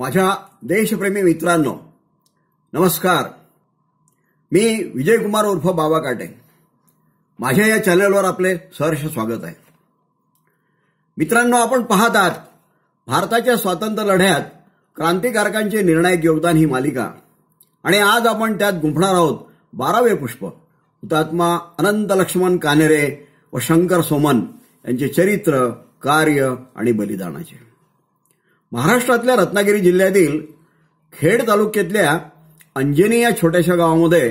माझ्या देशप्रेमी मित्रांनो नमस्कार मी विजयकुमार उर्फ बाबा काटे माझ्या या चॅनलवर आपले सहर्ष स्वागत आहे मित्रांनो आपण पाहत आहात भारताच्या स्वातंत्र्य लढ्यात क्रांतिकारकांचे निर्णायक योगदान ही मालिका आणि आज आपण त्यात गुंफणार आहोत बारावे पुष्प हुतात्मा अनंत लक्ष्मण कानेरे व शंकर सोमन यांचे चरित्र कार्य आणि बलिदानाचे महाराष्ट्रातल्या रत्नागिरी जिल्ह्यातील खेड तालुक्यातल्या अंजनी या छोट्याशा गावामध्ये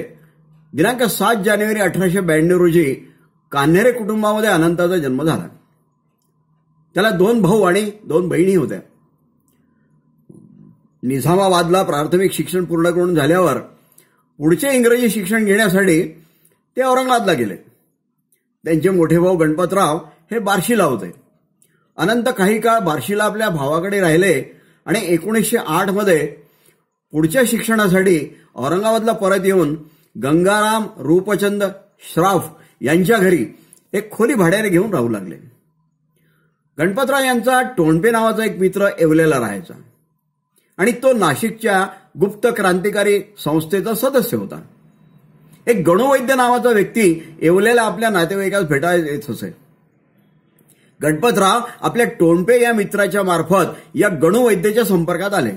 दिनांक सात जानेवारी अठराशे ब्याण्णव रोजी कान्हेरे कुटुंबामध्ये अनंताचा जन्म झाला त्याला दोन भाऊ आणि दोन बहिणी होत्या निझामाबादला प्राथमिक शिक्षण पूर्ण करून झाल्यावर पुढचे इंग्रजी शिक्षण घेण्यासाठी ते औरंगाबादला गेले त्यांचे मोठे भाऊ गणपतराव हे बार्शीला होते अनंत काही काळ बार्शीला आपल्या भावाकडे राहिले आणि एकोणीसशे आठमध्ये पुढच्या शिक्षणासाठी औरंगाबादला परत येऊन गंगाराम रूपचंद श्राफ यांच्या घरी एक खोली भाड्याने घेऊन राहू लागले गणपतराव यांचा टोंडपे नावाचा एक मित्र एवलेला राहायचा आणि तो नाशिकच्या गुप्त क्रांतिकारी संस्थेचा सदस्य होता एक गणोवैद्य नावाचा व्यक्ती येवलेला आपल्या नातेवाईकास भेटायला येत असे गणपतराव आपल्या टोनपे या मित्राच्या मार्फत या गणुवैद्याच्या संपर्कात आले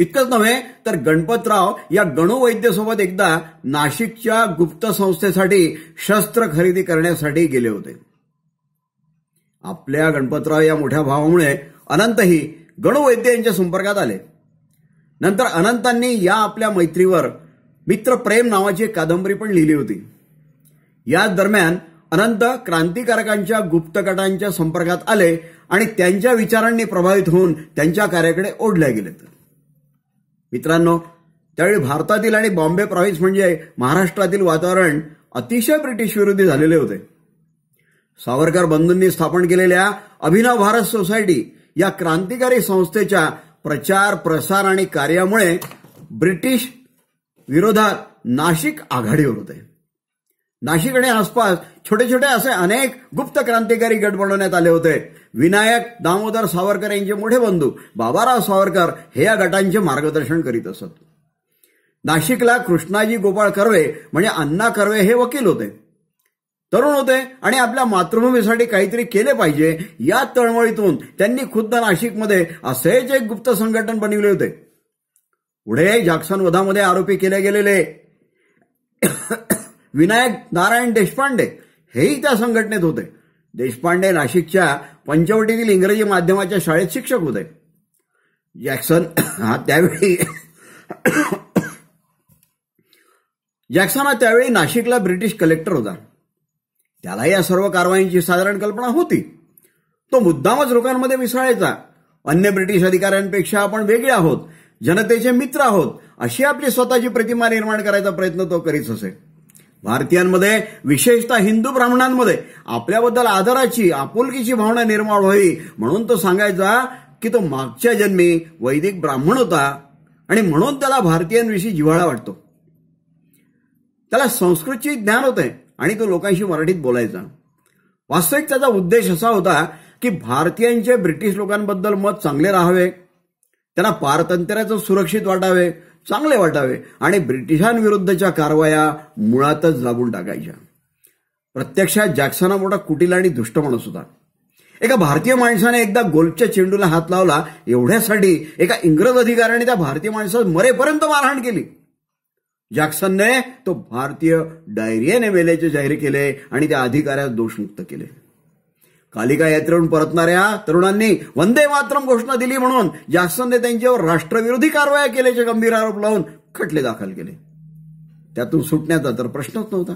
इतकंच नव्हे तर गणपतराव या गणुवैद्यासोबत एकदा नाशिकच्या गुप्त संस्थेसाठी शस्त्र खरेदी करण्यासाठी गेले होते आपल्या गणपतराव या मोठ्या भावामुळे अनंतही गणुवैद्य यांच्या संपर्कात आले नंतर अनंतांनी या आपल्या मैत्रीवर मित्रप्रेम नावाची कादंबरी पण लिहिली होती याच दरम्यान अनंत क्रांतिकारकांच्या गुप्त गटांच्या संपर्कात आले आणि त्यांच्या विचारांनी प्रभावित होऊन त्यांच्या कार्याकडे ओढल्या गेलेत मित्रांनो त्यावेळी भारतातील आणि बॉम्बे प्रॉव्हिन्स म्हणजे महाराष्ट्रातील वातावरण अतिशय ब्रिटिश विरोधी झालेले होते सावरकर बंधूंनी स्थापन केलेल्या अभिनव भारत सोसायटी या क्रांतिकारी संस्थेच्या प्रचार प्रसार आणि कार्यामुळे ब्रिटिश विरोधात नाशिक आघाडीवर होते नाशिक आणि आसपास छोटे छोटे असे अनेक गुप्त क्रांतिकारी गट बनवण्यात आले होते विनायक दामोदर सावरकर यांचे मोठे बंधू बाबाराव सावरकर हे या गटांचे मार्गदर्शन करीत असत नाशिकला कृष्णाजी गोपाळ कर्वे म्हणजे अण्णा कर्वे हे वकील होते तरुण होते आणि आपल्या मातृभूमीसाठी काहीतरी केले पाहिजे या तळमळीतून त्यांनी खुद्द नाशिकमध्ये असेच एक गुप्त संघटन बनविले होते पुढे जॅक्सन वधामध्ये आरोपी केले गेलेले विनायक नारायण देशपांडे हेही त्या संघटनेत होते देशपांडे नाशिकच्या पंचवटीतील इंग्रजी माध्यमाच्या शाळेत शिक्षक होते जॅक्सन हा त्यावेळी जॅक्सन हा त्यावेळी नाशिकला ब्रिटिश कलेक्टर होता त्याला या सर्व कारवाईंची साधारण कल्पना होती तो मुद्दामच लोकांमध्ये मिसळायचा अन्य ब्रिटिश अधिकाऱ्यांपेक्षा आपण वेगळे आहोत जनतेचे मित्र आहोत अशी आपली स्वतःची प्रतिमा निर्माण करायचा प्रयत्न तो करीत असे भारतीयांमध्ये विशेषतः हिंदू ब्राह्मणांमध्ये आपल्याबद्दल आदराची आपुलकीची भावना निर्माण व्हावी म्हणून तो सांगायचा की तो मागच्या जन्मी वैदिक ब्राह्मण होता आणि म्हणून त्याला भारतीयांविषयी जिव्हाळा वाटतो त्याला संस्कृतची ज्ञान होते आणि तो लोकांशी मराठीत बोलायचा वास्तविक त्याचा उद्देश असा होता की भारतीयांचे ब्रिटिश लोकांबद्दल मत चांगले राहावे त्यांना पारतंत्र्याचं सुरक्षित वाटावे चांगले वाटावे आणि ब्रिटिशांविरुद्धच्या कारवाया मुळातच लागून टाकायच्या प्रत्यक्षात जॅक्सन हा मोठा कुटील आणि दुष्ट माणूस होता एका भारतीय माणसाने एकदा गोल्फच्या चेंडूला हात लावला एवढ्यासाठी एका इंग्रज अधिकाऱ्याने त्या भारतीय माणसावर मरेपर्यंत मारहाण केली जॅक्सनने तो भारतीय डायरियाने वेल्याचे जाहीर केले आणि त्या अधिकाऱ्यास दोषमुक्त केले कालिका यात्रेहून परतणाऱ्या तरुणांनी वंदे मातरम घोषणा दिली म्हणून जॅक्सनने त्यांच्यावर राष्ट्रविरोधी कारवाया केल्याचे गंभीर आरोप लावून खटले दाखल केले त्यातून सुटण्याचा तर प्रश्नच नव्हता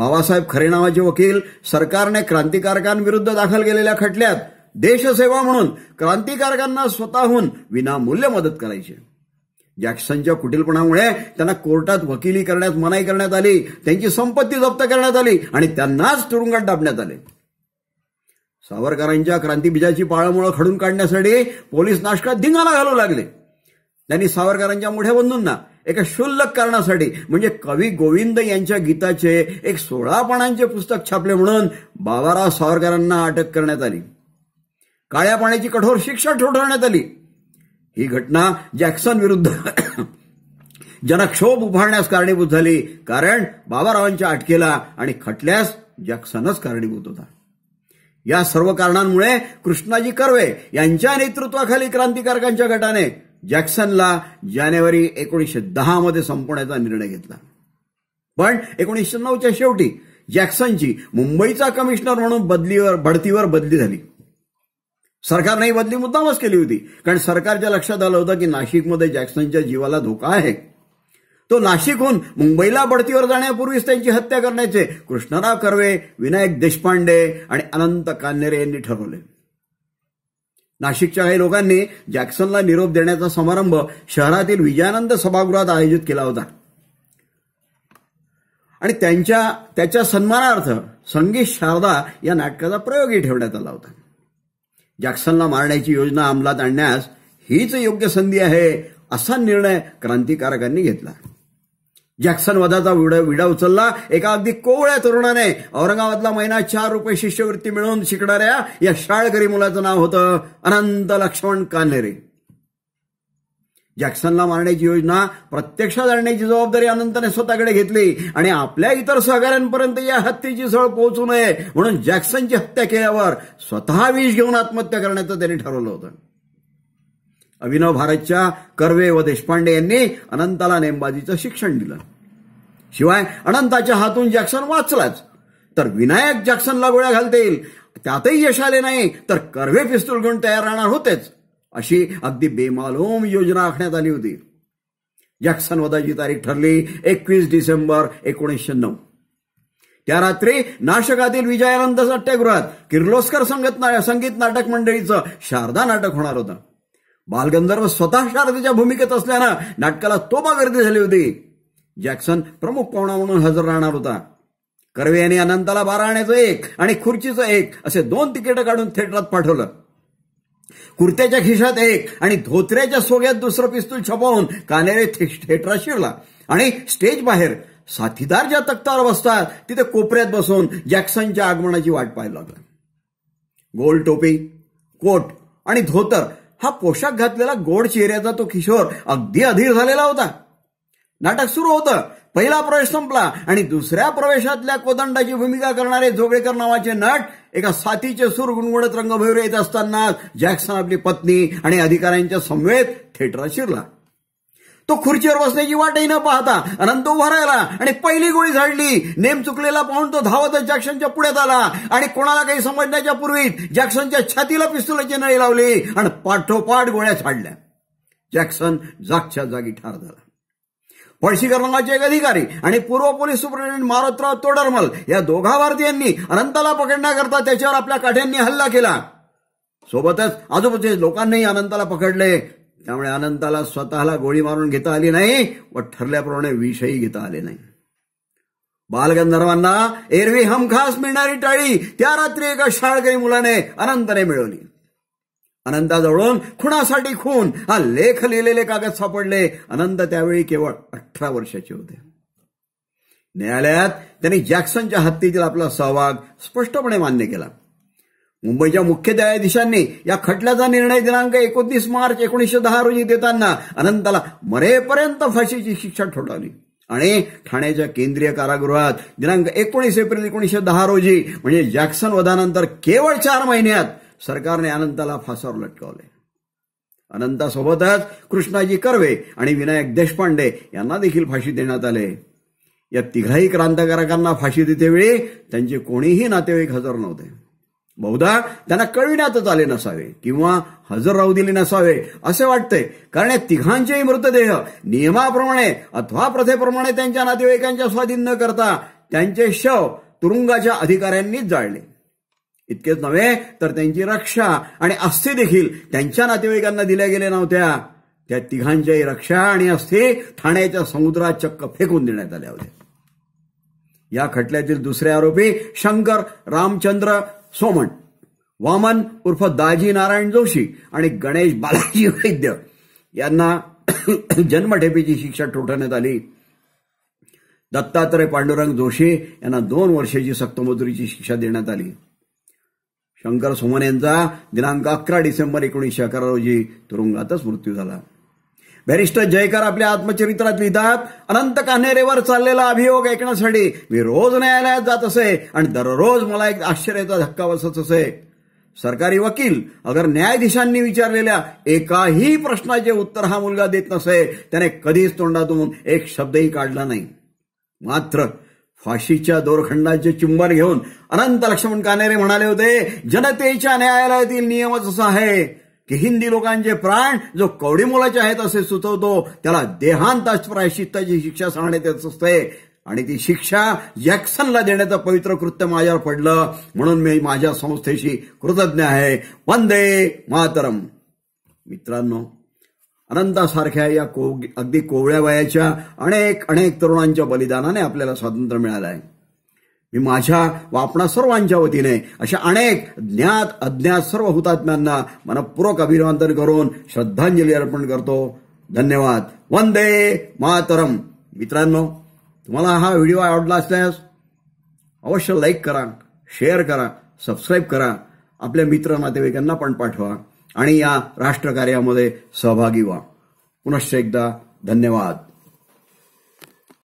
बाबासाहेब खरे नावाचे वकील सरकारने क्रांतिकारकांविरुद्ध दाखल केलेल्या खटल्यात देशसेवा म्हणून क्रांतिकारकांना स्वतःहून विनामूल्य मदत करायची जॅक्सनच्या कुटीलपणामुळे त्यांना कोर्टात वकिली करण्यात मनाई करण्यात आली त्यांची संपत्ती जप्त करण्यात आली आणि त्यांनाच तुरुंगात डाबण्यात आले सावरकरांच्या क्रांतीबीजाची पाळमुळं खडून काढण्यासाठी पोलीस नाशकात धिंगाला घालू लागले त्यांनी सावरकरांच्या मोठ्या बंधूंना एका क्षुल्लक कारणासाठी म्हणजे कवी गोविंद यांच्या गीताचे एक सोळापणांचे पुस्तक छापले म्हणून बाबाराव सावरकरांना अटक करण्यात आली काळ्या पाण्याची कठोर शिक्षा ठोठवण्यात आली ही घटना जॅक्सन विरुद्ध जनक्षोभ उभारण्यास कारणीभूत झाली कारण बाबारावांच्या अटकेला आणि खटल्यास जॅक्सनच कारणीभूत होता या सर्व कारणांमुळे कृष्णाजी कर्वे यांच्या नेतृत्वाखाली क्रांतिकारकांच्या गटाने जॅक्सनला जानेवारी एकोणीसशे दहामध्ये संपवण्याचा निर्णय घेतला पण एकोणीसशे नऊच्या शेवटी जॅक्सनची मुंबईचा कमिशनर म्हणून बदलीवर बढतीवर बदली झाली सरकारने ही बदली मुद्दामच केली होती कारण सरकारच्या लक्षात आलं होतं की नाशिकमध्ये जॅक्सनच्या जीवाला धोका आहे तो नाशिकहून मुंबईला बढतीवर जाण्यापूर्वीच त्यांची हत्या करण्याचे कृष्णराव कर्वे विनायक देशपांडे आणि अनंत कान्हेरे यांनी ठरवले नाशिकच्या काही लोकांनी जॅक्सनला निरोप देण्याचा समारंभ शहरातील विजयानंद सभागृहात आयोजित केला होता आणि त्यांच्या त्याच्या सन्मानार्थ संगीत शारदा या नाटकाचा प्रयोगही ठेवण्यात आला होता जॅक्सनला मारण्याची योजना अंमलात आणण्यास हीच योग्य संधी आहे असा निर्णय क्रांतिकारकांनी घेतला जॅक्सन वधाचा विडा उचलला एका अगदी कोवळ्या तरुणाने औरंगाबादला महिना चार रुपये शिष्यवृत्ती मिळवून शिकणाऱ्या या शाळकरी मुलाचं नाव होतं अनंत लक्ष्मण कान्हेरे जॅक्सनला मारण्याची योजना प्रत्यक्षात आणण्याची जबाबदारी अनंतने स्वतःकडे घेतली आणि आपल्या इतर सहकाऱ्यांपर्यंत या हत्येची सळ पोहोचू नये म्हणून जॅक्सनची हत्या केल्यावर स्वतः विष घेऊन आत्महत्या करण्याचं त्यांनी ठरवलं होतं अभिनव भारतच्या कर्वे व देशपांडे यांनी अनंताला नेमबाजीचं शिक्षण दिलं शिवाय अनंताच्या हातून जॅक्सन वाचलाच तर विनायक जॅक्सनला गोळ्या घालता येईल त्यातही यश आले नाही तर कर्वे पिस्तूल घेऊन तयार राहणार होतेच अशी अगदी बेमालूम योजना आखण्यात आली होती जॅक्सन वधाची तारीख ठरली एकवीस डिसेंबर एकोणीसशे नऊ त्या रात्री नाशकातील विजयानंद सट्टेगृहात किर्लोस्कर संगीत नाटक मंडळीचं शारदा नाटक होणार होतं बालगंधर्व स्वतः शारदेच्या भूमिकेत असल्यानं नाटकाला तोबा गर्दी झाली होती जॅक्सन प्रमुख पाहुणा म्हणून हजर राहणार होता कर्वे यांनी अनंताला बारा आणण्याचं एक आणि खुर्चीचं एक असे दोन तिकीट काढून थिएटरात पाठवलं कुर्त्याच्या खिशात एक आणि धोत्र्याच्या सोग्यात दुसरं पिस्तूल छपावून कानेरे थिएटरात शिरला आणि स्टेज बाहेर साथीदार ज्या तक्तावर बसतात तिथे कोपऱ्यात बसून जॅक्सनच्या आगमनाची वाट पाहायला लागला गोल टोपी कोट आणि धोतर हा पोशाख घातलेला गोड चेहऱ्याचा तो किशोर अगदी अधीर झालेला होता नाटक सुरू होतं पहिला प्रवेश संपला आणि दुसऱ्या प्रवेशातल्या कोदंडाची भूमिका करणारे जोगळेकर नावाचे नट एका साथीचे सूर गुणगुणत रंगभैर येत असताना जॅक्सन आपली पत्नी आणि अधिकाऱ्यांच्या समवेत थिएटरात शिरला तो खुर्चीवर बसण्याची वाटही न पाहता अनंत उभा राहिला आणि पहिली गोळी झाडली नेम चुकलेला पाहून तो धावत जॅक्सनच्या पुढ्यात आला आणि कोणाला काही समजण्याच्या पूर्वी जॅक्सनच्या छातीला पिस्तुलाची नळी लावली आणि पाठोपाठ गोळ्या झाडल्या जॅक्सन जागच्या जागी ठार झाला पळशीकर रंगाचे एक अधिकारी आणि पूर्व पोलीस सुपरिटेंडेंट मारुतराव तोडरमल या दोघा भारतीयांनी अनंताला पकडण्याकरता त्याच्यावर आपल्या काठ्यांनी हल्ला केला सोबतच आजूबाजूच्या लोकांनी अनंताला पकडले त्यामुळे अनंताला स्वतःला गोळी मारून घेता आली नाही व ठरल्याप्रमाणे विषयी घेता आले नाही बालगंधर्वांना एरवी हमखास मिळणारी टाळी त्या रात्री एका शाळकरी मुलाने अनंतने मिळवली अनंताजवळून खुणासाठी खून हा लेख लिहिलेले कागद सापडले अनंत त्यावेळी केवळ अठरा वर्षाचे होते न्यायालयात त्यांनी जॅक्सनच्या हत्तीतील आपला सहभाग स्पष्टपणे मान्य केला मुंबईच्या मुख्य न्यायाधीशांनी या खटल्याचा निर्णय दिनांक एकोणतीस मार्च एकोणीसशे दहा रोजी देताना अनंताला मरेपर्यंत फाशीची शिक्षा ठोठावली आणि ठाण्याच्या केंद्रीय कारागृहात दिनांक एकोणीस एप्रिल एकोणीसशे दहा रोजी म्हणजे जॅक्सन वधानंतर केवळ चार महिन्यात सरकारने अनंताला फासावर लटकावले अनंतासोबतच कृष्णाजी कर्वे आणि विनायक देशपांडे यांना देखील फाशी देण्यात आले या तिघाही क्रांतिकारकांना फाशी वेळी त्यांचे कोणीही नातेवाईक हजर नव्हते बहुधा त्यांना कळविण्यातच आले नसावे किंवा हजर राहू दिले नसावे असे वाटते कारण तिघांचेही मृतदेह नियमाप्रमाणे अथवा प्रथेप्रमाणे त्यांच्या नातेवाईकांच्या स्वाधीन न करता त्यांचे शव तुरुंगाच्या अधिकाऱ्यांनीच जाळले इतकेच नव्हे तर त्यांची रक्षा आणि अस्थि देखील त्यांच्या नातेवाईकांना दिल्या गेल्या नव्हत्या त्या तिघांच्याही रक्षा आणि अस्थि ठाण्याच्या समुद्रात चक्क फेकून देण्यात आल्या होत्या या खटल्यातील दुसरे आरोपी शंकर रामचंद्र सोमन वामन उर्फ दाजी नारायण जोशी आणि गणेश बालाजी वैद्य यांना जन्मठेपेची शिक्षा ठोठवण्यात आली दत्तात्रय पांडुरंग जोशी यांना दोन वर्षाची सक्तमजुरीची शिक्षा देण्यात आली शंकर सोमन यांचा दिनांक अकरा डिसेंबर एकोणीसशे अकरा रोजी तुरुंगातच मृत्यू झाला बॅरिस्टर जयकर आपल्या आत्मचरित्रात लिहितात अनंत कान्हेरेवर चाललेला अभियोग ऐकण्यासाठी मी रोज न्यायालयात जात असे आणि दररोज मला एक आश्चर्याचा धक्का बसत असे सरकारी वकील अगर न्यायाधीशांनी विचारलेल्या एकाही प्रश्नाचे उत्तर हा मुलगा देत नसे त्याने कधीच तोंडातून एक शब्दही काढला नाही मात्र फाशीच्या दोरखंडाचे चुंबन घेऊन अनंत लक्ष्मण कानेरे म्हणाले होते जनतेच्या न्यायालयातील नियमच असा आहे की हिंदी लोकांचे प्राण जो कवडी मुलाचे आहेत असे सुचवतो त्याला देहांताच प्रायश्चित्ताची शिक्षा सांगण्यात येत असते आणि ती शिक्षा जॅक्सनला देण्याचं पवित्र कृत्य माझ्यावर पडलं म्हणून मी माझ्या संस्थेशी कृतज्ञ आहे वंदे मातरम मित्रांनो अनंतासारख्या या को अगदी कोवळ्या वयाच्या अनेक अनेक तरुणांच्या बलिदानाने आपल्याला स्वातंत्र्य मिळालं आहे मी माझ्या व आपणा सर्वांच्या वतीने अशा अनेक ज्ञात अज्ञात सर्व हुतात्म्यांना मनपूर्वक अभिवादन करून श्रद्धांजली अर्पण करतो धन्यवाद वंदे मातरम मित्रांनो तुम्हाला हा व्हिडिओ आवडला असल्यास अवश्य लाईक करा शेअर करा सबस्क्राईब करा आपल्या मित्र नातेवाईकांना पण पाठवा आणि या राष्ट्रकार्यामध्ये सहभागी व्हा पुनश्च एकदा धन्यवाद